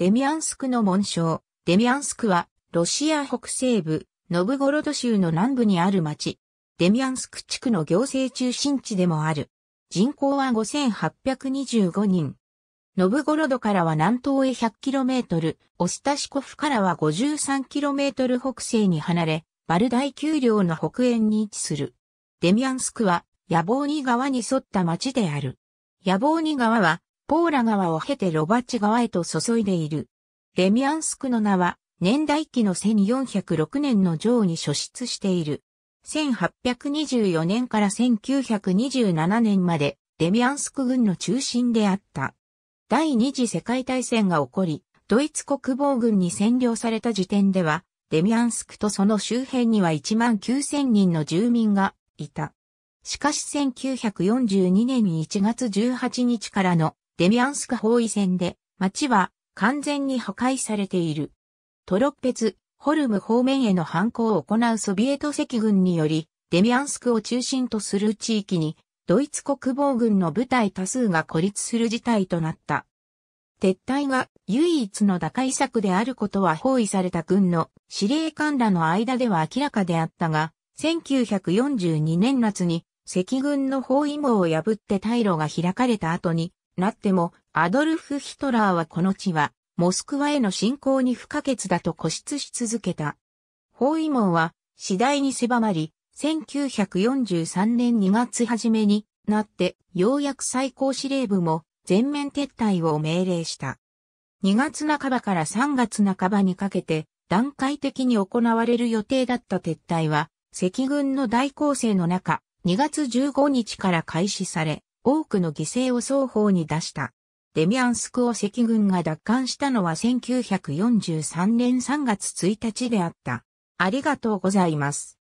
デミアンスクの紋章。デミアンスクは、ロシア北西部、ノブゴロド州の南部にある町。デミアンスク地区の行政中心地でもある。人口は5825人。ノブゴロドからは南東へ 100km、オスタシコフからは 53km 北西に離れ、バル大丘陵の北縁に位置する。デミアンスクは、野望に川に沿った町である。野望に川は、ポーラ川を経てロバッチ川へと注いでいる。レミアンスクの名は、年代記の1406年の上に初出している。1824年から1927年まで、レミアンスク軍の中心であった。第二次世界大戦が起こり、ドイツ国防軍に占領された時点では、レミアンスクとその周辺には1万9000人の住民がいた。しかし1942年1月18日からのデミアンスク包囲戦で、町は完全に破壊されている。トロッペツ、ホルム方面への反抗を行うソビエト赤軍により、デミアンスクを中心とする地域に、ドイツ国防軍の部隊多数が孤立する事態となった。撤退が唯一の打開策であることは包囲された軍の司令官らの間では明らかであったが、1942年夏に赤軍の包囲網を破って退路が開かれた後になっても、アドルフ・ヒトラーはこの地は、モスクワへの侵攻に不可欠だと固執し続けた。包囲網は次第に狭まり、1943年2月初めになって、ようやく最高司令部も全面撤退を命令した。2月半ばから3月半ばにかけて、段階的に行われる予定だった撤退は、赤軍の大攻勢の中、2月15日から開始され、多くの犠牲を双方に出した。デミアンスクを赤軍が奪還したのは1943年3月1日であった。ありがとうございます。